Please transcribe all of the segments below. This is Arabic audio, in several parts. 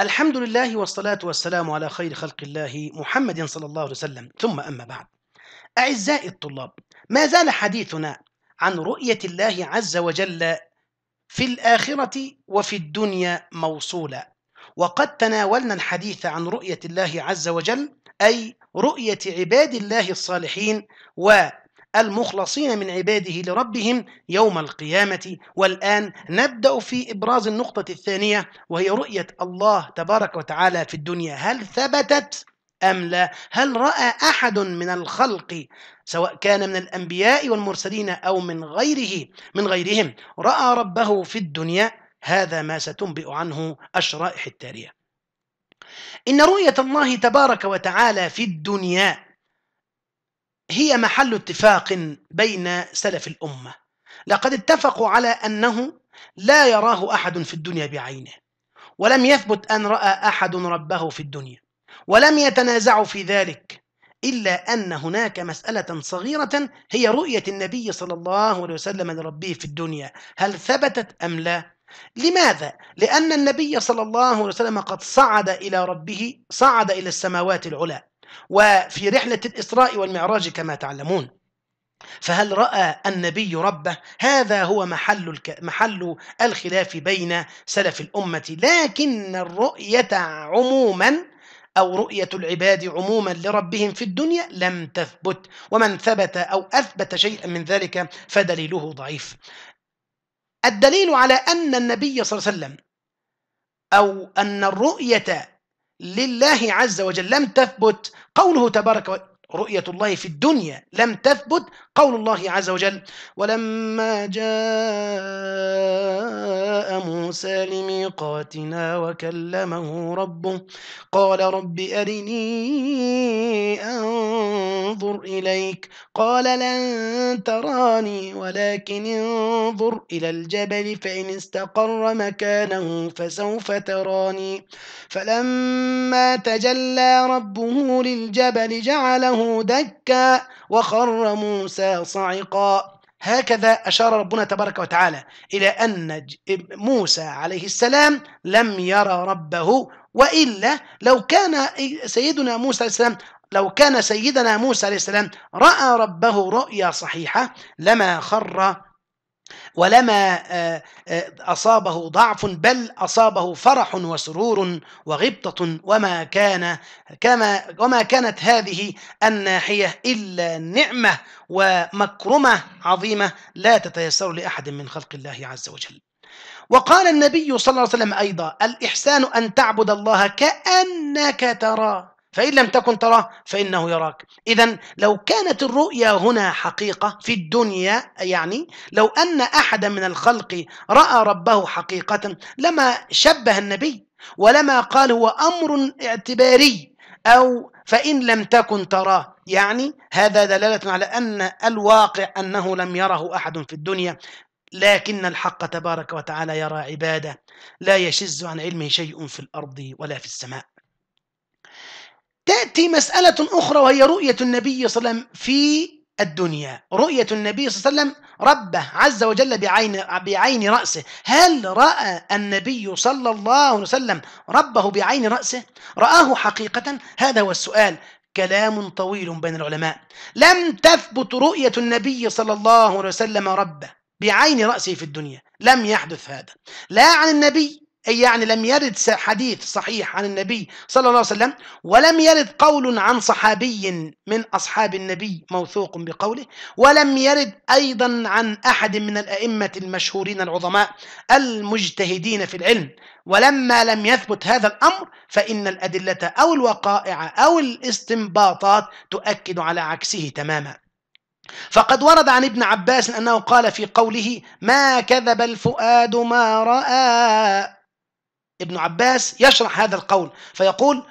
الحمد لله والصلاة والسلام على خير خلق الله محمد صلى الله عليه وسلم ثم أما بعد أعزائي الطلاب ما زال حديثنا عن رؤية الله عز وجل في الآخرة وفي الدنيا موصولا وقد تناولنا الحديث عن رؤية الله عز وجل أي رؤية عباد الله الصالحين و المخلصين من عباده لربهم يوم القيامة والآن نبدأ في إبراز النقطة الثانية وهي رؤية الله تبارك وتعالى في الدنيا هل ثبتت أم لا هل رأى أحد من الخلق سواء كان من الأنبياء والمرسلين أو من غيره من غيرهم رأى ربه في الدنيا هذا ما ستنبئ عنه الشرائح التالية إن رؤية الله تبارك وتعالى في الدنيا هي محل اتفاق بين سلف الأمة لقد اتفقوا على أنه لا يراه أحد في الدنيا بعينه ولم يثبت أن رأى أحد ربه في الدنيا ولم يتنازعوا في ذلك إلا أن هناك مسألة صغيرة هي رؤية النبي صلى الله عليه وسلم لربه في الدنيا هل ثبتت أم لا؟ لماذا؟ لأن النبي صلى الله عليه وسلم قد صعد إلى ربه صعد إلى السماوات العلى وفي رحلة الإسراء والمعراج كما تعلمون فهل رأى النبي ربه؟ هذا هو محل الك... محل الخلاف بين سلف الأمة، لكن الرؤية عموما أو رؤية العباد عموما لربهم في الدنيا لم تثبت، ومن ثبت أو أثبت شيئا من ذلك فدليله ضعيف. الدليل على أن النبي صلى الله عليه وسلم أو أن الرؤية لله عز وجل لم تثبت قوله تبارك رؤية الله في الدنيا لم تثبت قول الله عز وجل ولما جاء موسى لميقاتنا وكلمه ربه قال رب أرني أنظر إليك قال لن تراني ولكن انظر إلى الجبل فإن استقر مكانه فسوف تراني فلما تجلى ربه للجبل جعله دكا وخر موسى صعقا هكذا أشار ربنا تبارك وتعالى إلى أن موسى عليه السلام لم يرى ربه وإلا لو كان سيدنا موسى عليه السلام لو كان سيدنا موسى عليه السلام رأى ربه رؤيا صحيحة لما خر ولما آه، آه، أصابه ضعف بل أصابه فرح وسرور وغبطة وما كان كما وما كانت هذه الناحية إلا نعمة ومكرمة عظيمة لا تتيسر لأحد من خلق الله عز وجل وقال النبي صلى الله عليه وسلم أيضا الإحسان أن تعبد الله كأنك تراه فإن لم تكن تراه فإنه يراك إذا لو كانت الرؤيا هنا حقيقة في الدنيا يعني لو أن أحدا من الخلق رأى ربه حقيقة لما شبه النبي ولما قال هو أمر اعتباري أو فإن لم تكن تراه يعني هذا دلالة على أن الواقع أنه لم يره أحد في الدنيا لكن الحق تبارك وتعالى يرى عباده لا يشز عن علمه شيء في الأرض ولا في السماء تأتي مسألة أخرى وهي رؤية النبي صلى الله عليه وسلم في الدنيا رؤية النبي صلى الله عليه وسلم ربه عز وجل بعين, بعين رأسه هل رأى النبي صلى الله عليه وسلم ربه بعين رأسه رآه حقيقة هذا هو السؤال كلام طويل بين العلماء لم تثبت رؤية النبي صلى الله عليه وسلم ربه بعين رأسه في الدنيا لم يحدث هذا لا عن النبي أي يعني لم يرد حديث صحيح عن النبي صلى الله عليه وسلم ولم يرد قول عن صحابي من أصحاب النبي موثوق بقوله ولم يرد أيضا عن أحد من الأئمة المشهورين العظماء المجتهدين في العلم ولما لم يثبت هذا الأمر فإن الأدلة أو الوقائع أو الاستنباطات تؤكد على عكسه تماما فقد ورد عن ابن عباس أنه قال في قوله ما كذب الفؤاد ما رأى ابن عباس يشرح هذا القول فيقول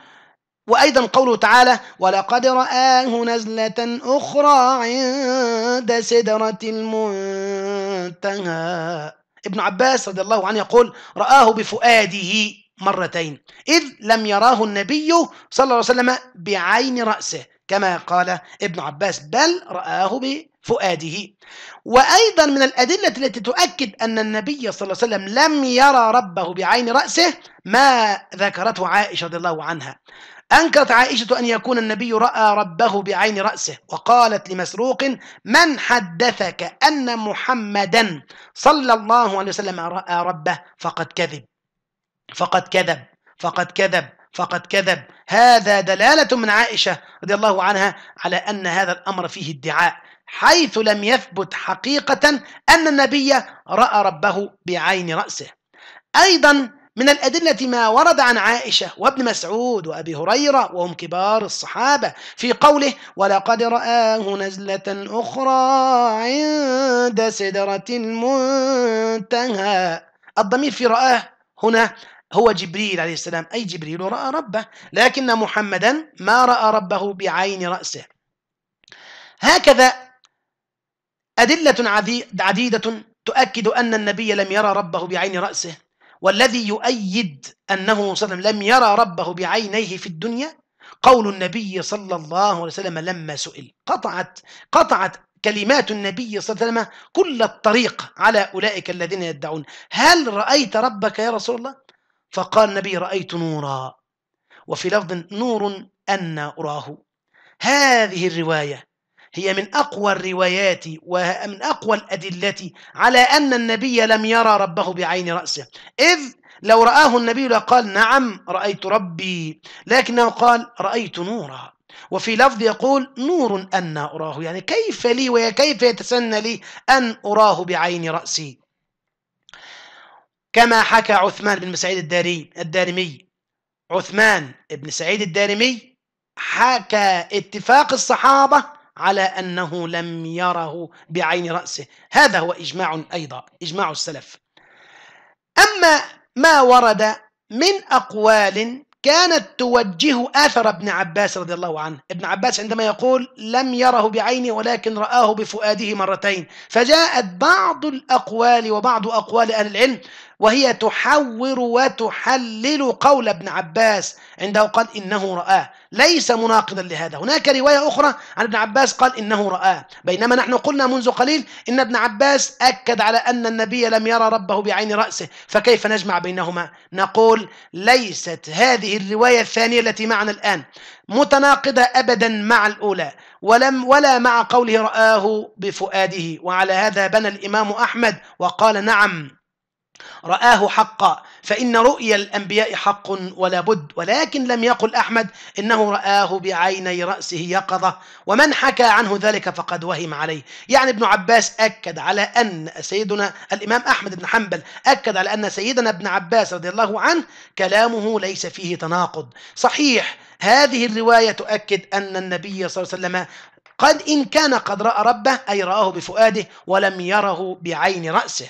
وأيضا قوله تعالى ولقد رآه نزلة أخرى عند سدرة المنتهى ابن عباس رضي الله عنه يقول رآه بفؤاده مرتين إذ لم يراه النبي صلى الله عليه وسلم بعين رأسه كما قال ابن عباس بل رآه فؤاده وأيضا من الأدلة التي تؤكد أن النبي صلى الله عليه وسلم لم يرى ربه بعين رأسه ما ذكرته عائشة رضي الله عنها أنكرت عائشة أن يكون النبي رأى ربه بعين رأسه وقالت لمسروق من حدثك أن محمدا صلى الله عليه وسلم رأى ربه فقد كذب فقد كذب فقد كذب فقد كذب هذا دلالة من عائشة رضي الله عنها على أن هذا الأمر فيه ادعاء حيث لم يثبت حقيقة أن النبي رأى ربه بعين رأسه أيضا من الأدلة ما ورد عن عائشة وابن مسعود وأبي هريرة وهم كبار الصحابة في قوله ولقد رآه نزلة أخرى عند سدرة المنتهى الضمير في رآه هنا هو جبريل عليه السلام أي جبريل رأى ربه لكن محمدا ما رأى ربه بعين رأسه هكذا أدلة عديدة تؤكد أن النبي لم يرى ربه بعين رأسه والذي يؤيد أنه صلى الله عليه وسلم لم يرى ربه بعينيه في الدنيا قول النبي صلى الله عليه وسلم لما سئل قطعت قطعت كلمات النبي صلى الله عليه وسلم كل الطريق على أولئك الذين يدعون هل رأيت ربك يا رسول الله فقال النبي رأيت نورا وفي لفظ نور أن أراه هذه الرواية هي من أقوى الروايات ومن أقوى الأدلة على أن النبي لم يرى ربه بعين رأسه إذ لو رآه النبي لقال نعم رأيت ربي لكنه قال رأيت نورا وفي لفظ يقول نور أن أراه يعني كيف لي وكيف يتسنى لي أن أراه بعين رأسي كما حكى عثمان بن سعيد الداري الدارمي عثمان بن سعيد الدارمي حكى اتفاق الصحابة على أنه لم يره بعين رأسه هذا هو إجماع أيضا إجماع السلف أما ما ورد من أقوال كانت توجه آثر ابن عباس رضي الله عنه ابن عباس عندما يقول لم يره بعينه ولكن رآه بفؤاده مرتين فجاءت بعض الأقوال وبعض أقوال أهل العلم وهي تحور وتحلل قول ابن عباس عنده قال إنه رآه ليس مناقضا لهذا هناك رواية أخرى عن ابن عباس قال إنه رآه بينما نحن قلنا منذ قليل إن ابن عباس أكد على أن النبي لم يرى ربه بعين رأسه فكيف نجمع بينهما نقول ليست هذه الرواية الثانية التي معنا الآن متناقضة أبدا مع الأولى ولم ولا مع قوله رآه بفؤاده وعلى هذا بنى الإمام أحمد وقال نعم رآه حقا فإن رؤيا الأنبياء حق ولا بد ولكن لم يقل أحمد إنه رآه بعيني رأسه يقظة ومن حكى عنه ذلك فقد وهم عليه يعني ابن عباس أكد على أن سيدنا الإمام أحمد بن حنبل أكد على أن سيدنا ابن عباس رضي الله عنه كلامه ليس فيه تناقض صحيح هذه الرواية تؤكد أن النبي صلى الله عليه وسلم قد إن كان قد رأى ربه أي رآه بفؤاده ولم يره بعين رأسه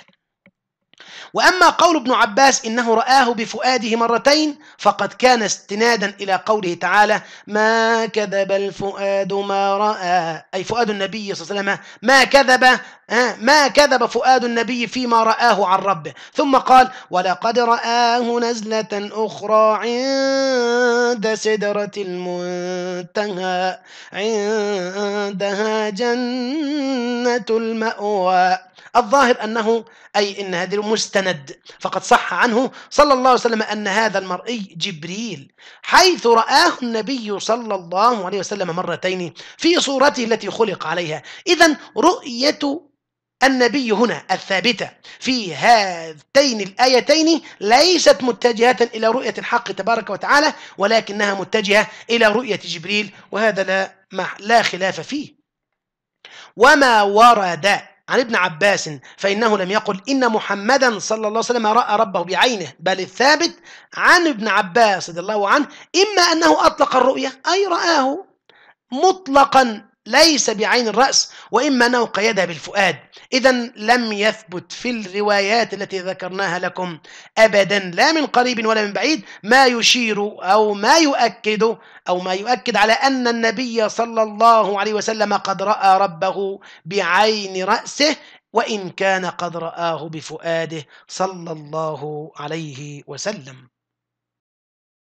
وأما قول ابن عباس إنه رآه بفؤاده مرتين فقد كان استنادا إلى قوله تعالى ما كذب الفؤاد ما رأى أي فؤاد النبي صلى الله عليه وسلم ما كذب آه، ما كذب فؤاد النبي فيما رآه عن ربه ثم قال ولقد رآه نزلة أخرى عند سدرة المنتهى عندها جنة المأوى الظاهر أنه أي أن هذا مستند فقد صح عنه صلى الله عليه وسلم أن هذا المرئي جبريل حيث رآه النبي صلى الله عليه وسلم مرتين في صورته التي خلق عليها إذا رؤية النبي هنا الثابتة في هاتين الآيتين ليست متجهة إلى رؤية الحق تبارك وتعالى ولكنها متجهة إلى رؤية جبريل وهذا لا, لا خلاف فيه وما ورد عن ابن عباس فإنه لم يقل إن محمدا صلى الله عليه وسلم رأى ربه بعينه بل الثابت عن ابن عباس رضي الله عنه إما أنه أطلق الرؤية أي رآه مطلقا ليس بعين الرأس وإما أنه قيدها بالفؤاد إذا لم يثبت في الروايات التي ذكرناها لكم أبدا لا من قريب ولا من بعيد ما يشير أو ما يؤكد أو ما يؤكد على أن النبي صلى الله عليه وسلم قد رأى ربه بعين رأسه وإن كان قد رآه بفؤاده صلى الله عليه وسلم